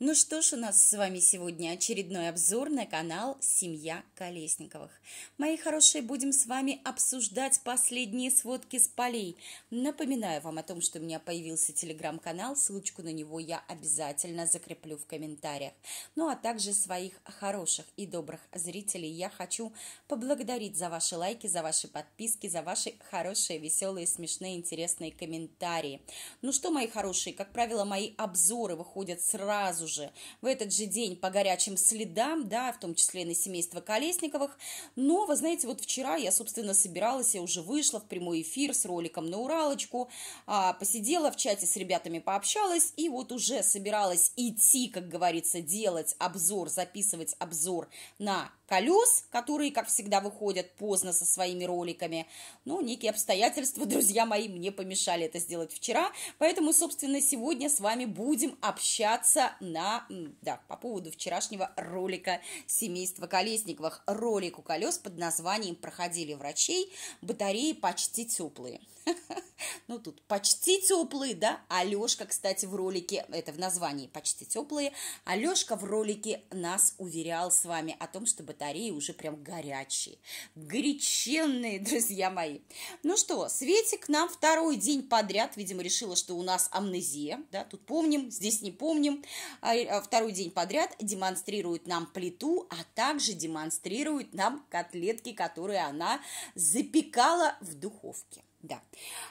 Ну что ж, у нас с вами сегодня очередной обзор на канал «Семья Колесниковых». Мои хорошие, будем с вами обсуждать последние сводки с полей. Напоминаю вам о том, что у меня появился телеграм-канал, ссылочку на него я обязательно закреплю в комментариях. Ну а также своих хороших и добрых зрителей я хочу поблагодарить за ваши лайки, за ваши подписки, за ваши хорошие, веселые, смешные, интересные комментарии. Ну что, мои хорошие, как правило, мои обзоры выходят сразу же, в этот же день по горячим следам, да, в том числе и на семейство Колесниковых. Но, вы знаете, вот вчера я, собственно, собиралась, я уже вышла в прямой эфир с роликом на Уралочку, а, посидела в чате с ребятами, пообщалась, и вот уже собиралась идти, как говорится, делать обзор, записывать обзор на колес, которые, как всегда, выходят поздно со своими роликами. Но некие обстоятельства, друзья мои, мне помешали это сделать вчера, поэтому, собственно, сегодня с вами будем общаться на на, да, по поводу вчерашнего ролика семейства Колесниковых. Ролик у колес под названием «Проходили врачей, батареи почти теплые». Ну, тут почти теплые, да? Алешка, кстати, в ролике, это в названии почти теплые, Алешка в ролике нас уверял с вами о том, что батареи уже прям горячие, горяченные, друзья мои. Ну что, Светик нам второй день подряд, видимо, решила, что у нас амнезия, да, тут помним, здесь не помним, а, а, второй день подряд демонстрирует нам плиту, а также демонстрирует нам котлетки, которые она запекала в духовке. Да.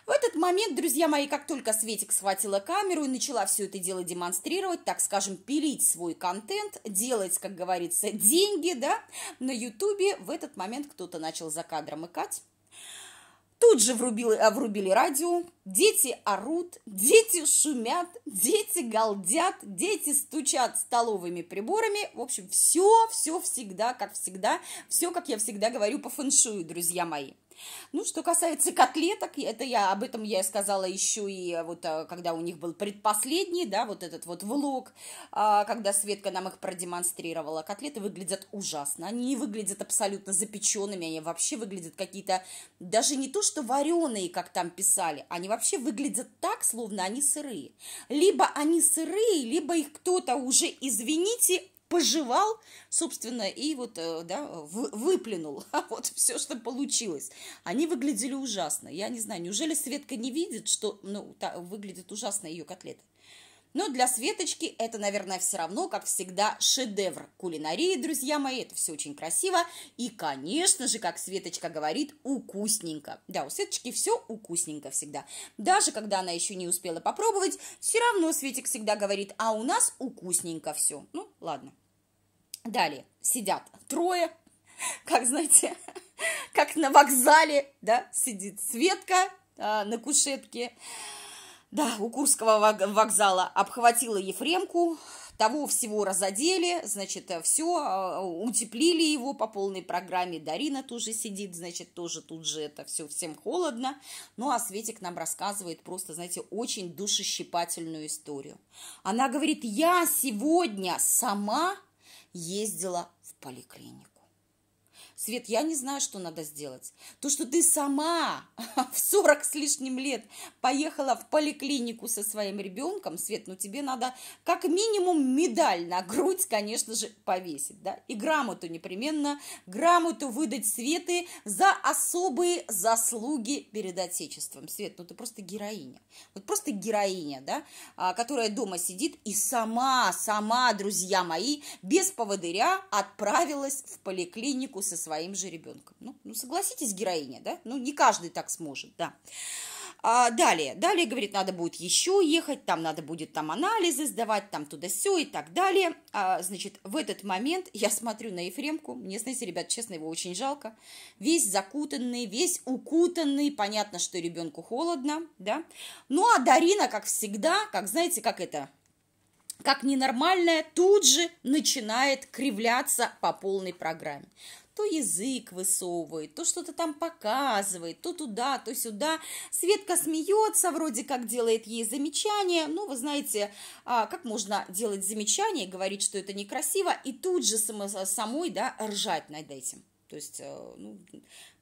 В этот момент, друзья мои, как только Светик схватила камеру и начала все это дело демонстрировать, так скажем, пилить свой контент, делать, как говорится, деньги, да, на Ютубе, в этот момент кто-то начал за кадром икать, Тут же врубили, а, врубили радио, дети орут, дети шумят, дети галдят, дети стучат столовыми приборами. В общем, все, все всегда, как всегда, все, как я всегда говорю по фэншую, друзья мои. Ну, что касается котлеток, это я об этом я сказала еще и э, вот э, когда у них был предпоследний, да, вот этот вот влог, а, когда Светка нам их продемонстрировала. Котлеты выглядят ужасно, они не выглядят абсолютно запеченными, они вообще выглядят какие-то, даже не то, что вареные, как там писали, они вообще выглядят так, словно они сырые. Либо они сырые, либо их кто-то уже, извините, пожевал, собственно, и вот, э, да, выплюнул. А вот все, что получилось. Они выглядели ужасно. Я не знаю, неужели Светка не видит, что, ну, та, выглядит ужасно ее котлеты. Но для Светочки это, наверное, все равно, как всегда, шедевр кулинарии, друзья мои. Это все очень красиво. И, конечно же, как Светочка говорит, укусненько. Да, у Светочки все укусненько всегда. Даже когда она еще не успела попробовать, все равно Светик всегда говорит, а у нас укусненько все. Ну, ладно. Далее сидят трое, как, знаете, как на вокзале, да, сидит Светка а, на кушетке, да, у Курского вокзала обхватила Ефремку, того всего разодели, значит, э, все, э, утеплили его по полной программе, Дарина тоже сидит, значит, тоже тут же это все, всем холодно, ну, а Светик нам рассказывает просто, знаете, очень душещипательную историю. Она говорит, я сегодня сама ездила в поликлинику. Свет, я не знаю, что надо сделать. То, что ты сама в 40 с лишним лет поехала в поликлинику со своим ребенком, Свет, ну тебе надо как минимум медаль на грудь, конечно же, повесить, да, и грамоту непременно, грамоту выдать Светы за особые заслуги перед Отечеством. Свет, ну ты просто героиня, вот просто героиня, да, а, которая дома сидит и сама, сама, друзья мои, без поводыря отправилась в поликлинику со своим своим же ребенком. Ну, ну согласитесь, героиня, да? Ну, не каждый так сможет, да. А далее, далее, говорит, надо будет еще ехать, там надо будет там анализы сдавать, там туда все и так далее. А, значит, в этот момент я смотрю на Ефремку, мне, знаете, ребят, честно, его очень жалко, весь закутанный, весь укутанный, понятно, что ребенку холодно, да. Ну, а Дарина, как всегда, как, знаете, как это, как ненормальная, тут же начинает кривляться по полной программе. То язык высовывает, то что-то там показывает, то туда, то сюда. Светка смеется, вроде как делает ей замечание. Ну, вы знаете, а, как можно делать замечание, говорить, что это некрасиво, и тут же самой да, ржать над этим. То есть, э, ну,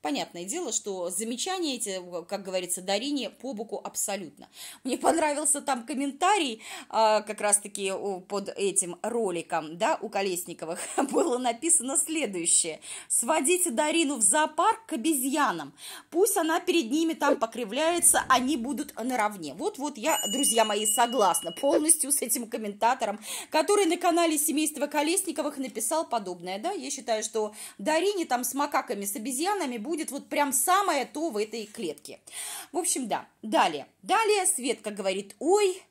Понятное дело, что замечания эти, как говорится, Дарине по боку абсолютно. Мне понравился там комментарий, а, как раз-таки под этим роликом, да, у Колесниковых было написано следующее. «Сводите Дарину в зоопарк к обезьянам. Пусть она перед ними там покривляется, они будут наравне». Вот-вот я, друзья мои, согласна полностью с этим комментатором, который на канале семейства Колесниковых написал подобное, да. Я считаю, что Дарине там с макаками, с обезьянами будет будет вот прям самое то в этой клетке. В общем, да, далее. Далее Светка говорит, ой,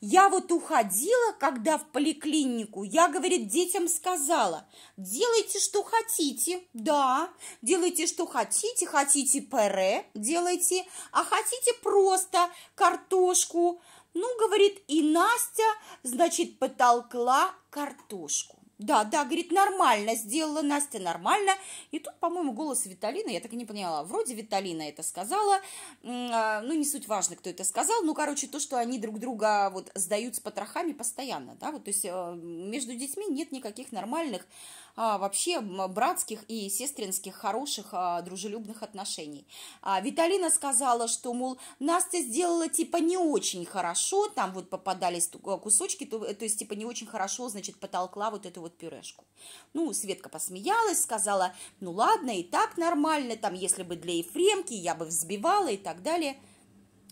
я вот уходила, когда в поликлинику, я, говорит, детям сказала, делайте, что хотите, да, делайте, что хотите, хотите пюре, делайте, а хотите просто картошку. Ну, говорит, и Настя, значит, потолкла картошку. Да, да, говорит, нормально сделала Настя, нормально. И тут, по-моему, голос Виталина, я так и не поняла, вроде Виталина это сказала, а, ну, не суть важно, кто это сказал, ну, короче, то, что они друг друга вот сдают с потрохами постоянно, да, вот, то есть э, между детьми нет никаких нормальных а, вообще братских и сестринских хороших а, дружелюбных отношений. А Виталина сказала, что, мол, Настя сделала типа не очень хорошо, там вот попадались э, кусочки, то, то есть типа не очень хорошо, значит, потолкла вот эту вот пюрешку. Ну, Светка посмеялась, сказала, ну ладно, и так нормально, там, если бы для Ефремки я бы взбивала и так далее.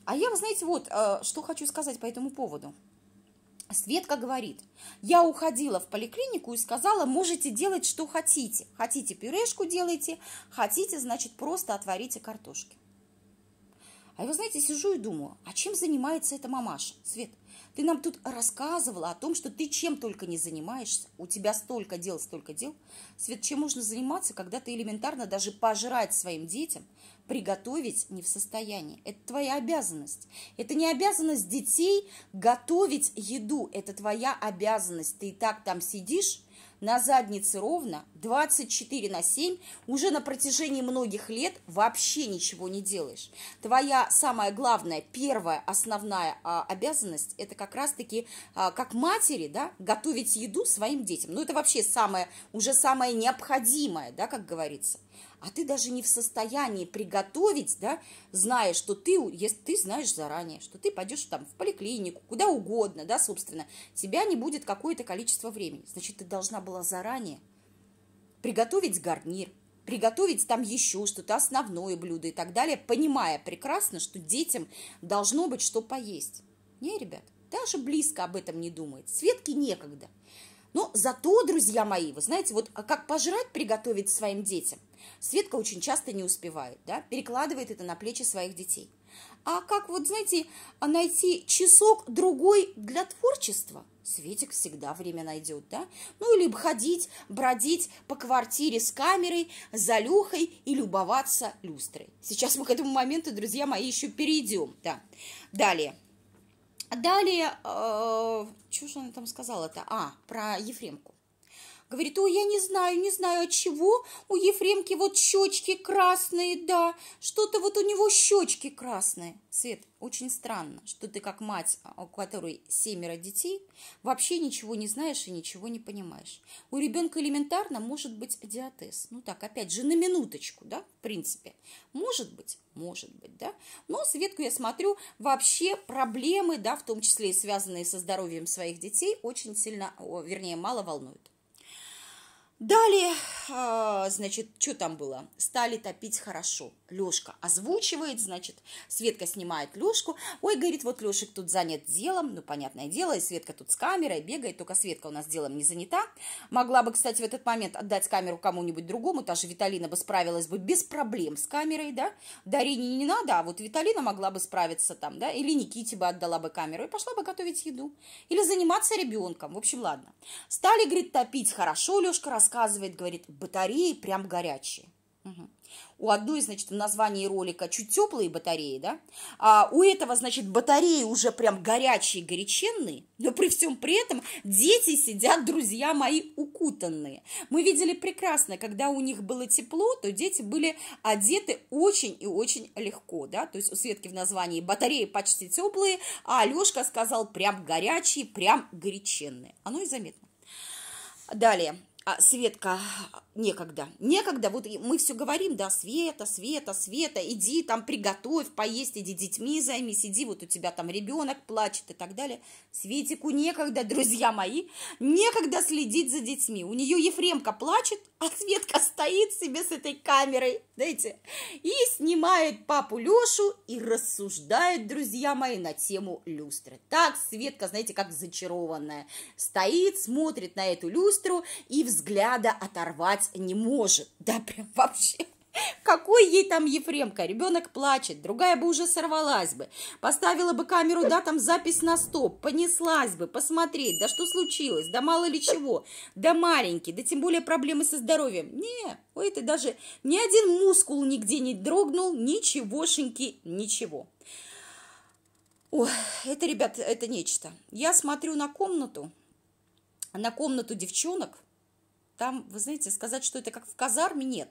А я, вы знаете, вот, э, что хочу сказать по этому поводу – Светка говорит, я уходила в поликлинику и сказала, можете делать, что хотите. Хотите пюрешку делайте, хотите, значит, просто отварите картошки. А я, вы знаете, сижу и думаю, а чем занимается эта мамаша? Свет, ты нам тут рассказывала о том, что ты чем только не занимаешься. У тебя столько дел, столько дел. Свет, чем можно заниматься, когда ты элементарно даже пожрать своим детям, приготовить не в состоянии. Это твоя обязанность. Это не обязанность детей готовить еду. Это твоя обязанность. Ты и так там сидишь на заднице ровно 24 на 7 уже на протяжении многих лет вообще ничего не делаешь. Твоя самая главная, первая, основная а, обязанность – это как раз-таки, а, как матери, да, готовить еду своим детям. Ну, это вообще самое, уже самое необходимое, да, как говорится а ты даже не в состоянии приготовить, да, зная, что ты, если ты знаешь заранее, что ты пойдешь там в поликлинику, куда угодно, да, собственно, тебя не будет какое-то количество времени. Значит, ты должна была заранее приготовить гарнир, приготовить там еще что-то, основное блюдо и так далее, понимая прекрасно, что детям должно быть что поесть. Не, ребят, даже близко об этом не думает. Светке некогда. Но зато, друзья мои, вы знаете, вот а как пожрать приготовить своим детям – Светка очень часто не успевает, да, перекладывает это на плечи своих детей. А как вот, знаете, найти часок другой для творчества? Светик всегда время найдет, да? Ну, или ходить, бродить по квартире с камерой, за люхой и любоваться люстрой. Сейчас мы к этому моменту, друзья мои, еще перейдем, да. Далее. Далее, э, что же она там сказала-то? А, про Ефремку. Говорит, ой, я не знаю, не знаю, от чего у Ефремки вот щечки красные, да, что-то вот у него щечки красные. Свет, очень странно, что ты как мать, а, у которой семеро детей, вообще ничего не знаешь и ничего не понимаешь. У ребенка элементарно может быть диатез. Ну так, опять же, на минуточку, да, в принципе. Может быть, может быть, да. Но Светку я смотрю, вообще проблемы, да, в том числе и связанные со здоровьем своих детей, очень сильно, вернее, мало волнуют. Далее, а, значит, что там было? Стали топить хорошо. Лешка. озвучивает, значит, Светка снимает Лешку. Ой, говорит, вот Лешек тут занят делом. Ну, понятное дело, и Светка тут с камерой бегает, только Светка у нас делом не занята. Могла бы, кстати, в этот момент отдать камеру кому-нибудь другому, та же Виталина бы справилась бы без проблем с камерой, да? Дарине не надо, а вот Виталина могла бы справиться там, да? Или Никите бы отдала бы камеру и пошла бы готовить еду. Или заниматься ребенком. В общем, ладно. Стали, говорит, топить хорошо, Лешка. рассказывает рассказывает, говорит, батареи прям горячие. У одной, значит, в названии ролика чуть теплые батареи, да, а у этого, значит, батареи уже прям горячие, горяченные, но при всем при этом дети сидят, друзья мои, укутанные. Мы видели прекрасно, когда у них было тепло, то дети были одеты очень и очень легко, да, то есть у Светки в названии батареи почти теплые, а Алешка сказал прям горячие, прям горяченные. Оно и заметно. Далее. А, Светка Некогда, некогда, вот мы все говорим, да, Света, Света, Света, иди там приготовь, поесть, иди детьми займись, иди, вот у тебя там ребенок плачет и так далее. Светику некогда, друзья мои, некогда следить за детьми. У нее Ефремка плачет, а Светка стоит себе с этой камерой, знаете, и снимает папу Лешу и рассуждает, друзья мои, на тему люстры. Так Светка, знаете, как зачарованная, стоит, смотрит на эту люстру и взгляда оторвать не может, да прям вообще. Какой ей там Ефремка? Ребенок плачет, другая бы уже сорвалась бы. Поставила бы камеру, да, там запись на стоп, понеслась бы, посмотреть, да что случилось, да мало ли чего, да маленький, да тем более проблемы со здоровьем. Не, у этой даже ни один мускул нигде не дрогнул, ничегошеньки, ничего. О, это, ребят, это нечто. Я смотрю на комнату, на комнату девчонок – там, вы знаете, сказать, что это как в казарме, нет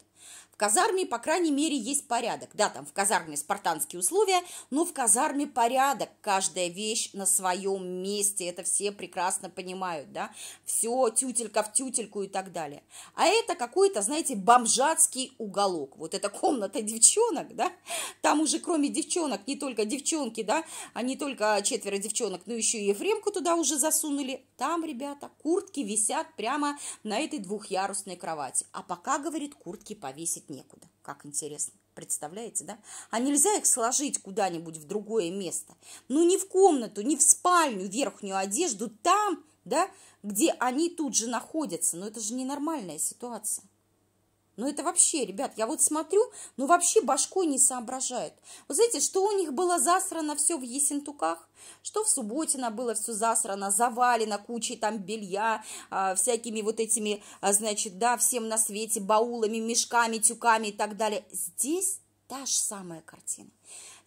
казарме, по крайней мере, есть порядок. Да, там в казарме спартанские условия, но в казарме порядок. Каждая вещь на своем месте. Это все прекрасно понимают, да. Все тютелька в тютельку и так далее. А это какой-то, знаете, бомжатский уголок. Вот эта комната девчонок, да. Там уже кроме девчонок, не только девчонки, да, а не только четверо девчонок, но еще и Ефремку туда уже засунули. Там, ребята, куртки висят прямо на этой двухъярусной кровати. А пока, говорит, куртки повесить девать некуда. Как интересно. Представляете, да? А нельзя их сложить куда-нибудь в другое место. Ну, не в комнату, не в спальню, верхнюю одежду, там, да, где они тут же находятся. Но это же ненормальная ситуация. Ну это вообще, ребят, я вот смотрю, ну вообще башкой не соображают. Вы знаете, что у них было засрано все в Есентуках? Что в Субботино было все засрано, завалено кучей там белья, э, всякими вот этими, э, значит, да, всем на свете, баулами, мешками, тюками и так далее. Здесь та же самая картина.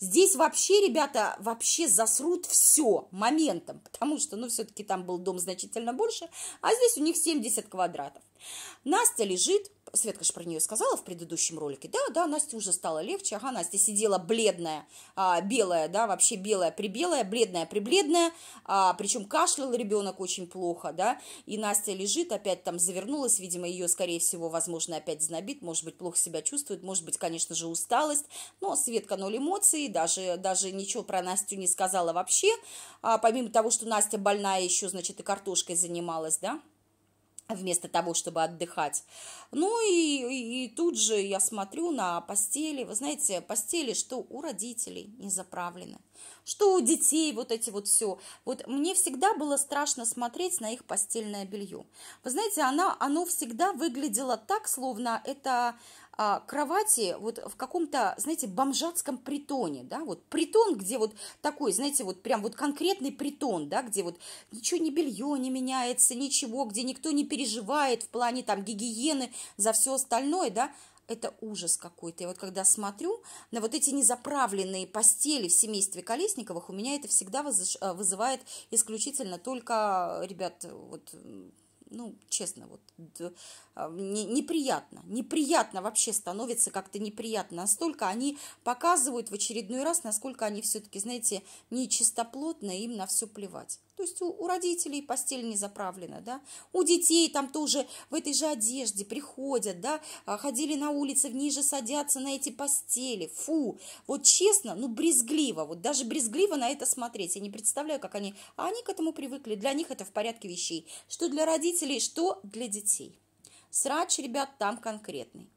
Здесь вообще, ребята, вообще засрут все моментом, потому что, ну, все-таки там был дом значительно больше, а здесь у них 70 квадратов. Настя лежит, Светка же про нее сказала в предыдущем ролике, да, да, Настя уже стала легче, ага, Настя сидела бледная, а, белая, да, вообще белая, прибелая, бледная, прибледная, а, причем кашлял ребенок очень плохо, да, и Настя лежит, опять там завернулась, видимо, ее, скорее всего, возможно, опять знобит, может быть, плохо себя чувствует, может быть, конечно же, усталость, но Светка ноль эмоций, даже, даже ничего про Настю не сказала вообще, а, помимо того, что Настя больная еще, значит, и картошкой занималась, да, вместо того, чтобы отдыхать. Ну и, и тут же я смотрю на постели, вы знаете, постели, что у родителей не заправлены, что у детей вот эти вот все. Вот мне всегда было страшно смотреть на их постельное белье. Вы знаете, она, оно всегда выглядело так, словно это а, кровати вот в каком-то, знаете, бомжатском притоне, да, вот притон, где вот такой, знаете, вот прям вот конкретный притон, да, где вот ничего не белье не меняется, ничего, где никто не переживает в плане там гигиены за все остальное, да, это ужас какой-то. и вот когда смотрю на вот эти незаправленные постели в семействе Колесниковых, у меня это всегда э, вызывает исключительно только, ребят, вот ну, честно, вот, а, не, неприятно, неприятно вообще становится как-то неприятно, настолько они показывают в очередной раз, насколько они все-таки, знаете, нечистоплотно, им на все плевать. То есть у, у родителей постель не заправлена, да, у детей там тоже в этой же одежде приходят, да, а, ходили на улице, в ней садятся на эти постели, фу, вот честно, ну брезгливо, вот даже брезгливо на это смотреть, я не представляю, как они, а они к этому привыкли, для них это в порядке вещей, что для родителей, что для детей. Срач, ребят, там конкретный.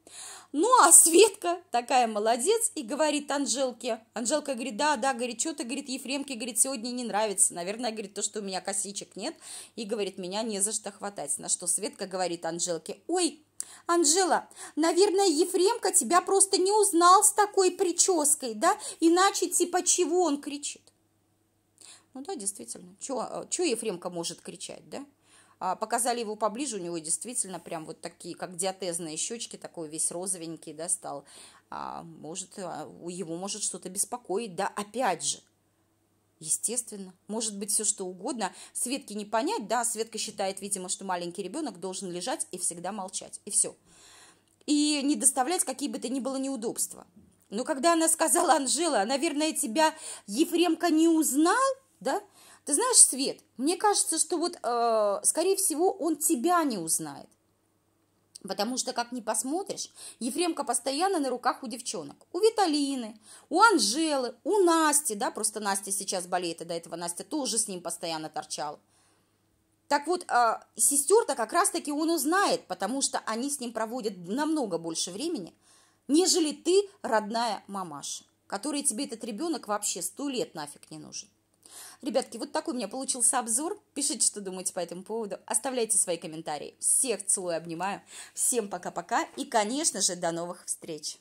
Ну, а Светка такая молодец и говорит Анжелке. Анжелка говорит, да, да, говорит, что-то, говорит, Ефремке, говорит, сегодня не нравится. Наверное, говорит, то, что у меня косичек нет. И говорит, меня не за что хватать. На что Светка говорит Анжелке, ой, Анжела, наверное, Ефремка тебя просто не узнал с такой прической, да? Иначе типа чего он кричит? Ну да, действительно, что а, Ефремка может кричать, да? А, Показали его поближе, у него действительно прям вот такие, как диатезные щечки, такой весь розовенький, да, стал. А может, а, его может что-то беспокоить, да, опять же, Естественно, может быть все что угодно. Светке не понять, да, Светка считает, видимо, что маленький ребенок должен лежать и всегда молчать, и все. И не доставлять какие бы то ни было неудобства. Но когда она сказала, Анжела, наверное, тебя Ефремка не узнал, да, ты знаешь, Свет, мне кажется, что вот, э, скорее всего, он тебя не узнает. Потому что, как ни посмотришь, Ефремка постоянно на руках у девчонок. У Виталины, у Анжелы, у Насти, да, просто Настя сейчас болеет, и до этого Настя тоже с ним постоянно торчала. Так вот, э, сестер-то как раз-таки он узнает, потому что они с ним проводят намного больше времени, нежели ты, родная мамаша, которой тебе этот ребенок вообще сто лет нафиг не нужен. Ребятки, вот такой у меня получился обзор. Пишите, что думаете по этому поводу. Оставляйте свои комментарии. Всех целую, обнимаю. Всем пока-пока. И, конечно же, до новых встреч.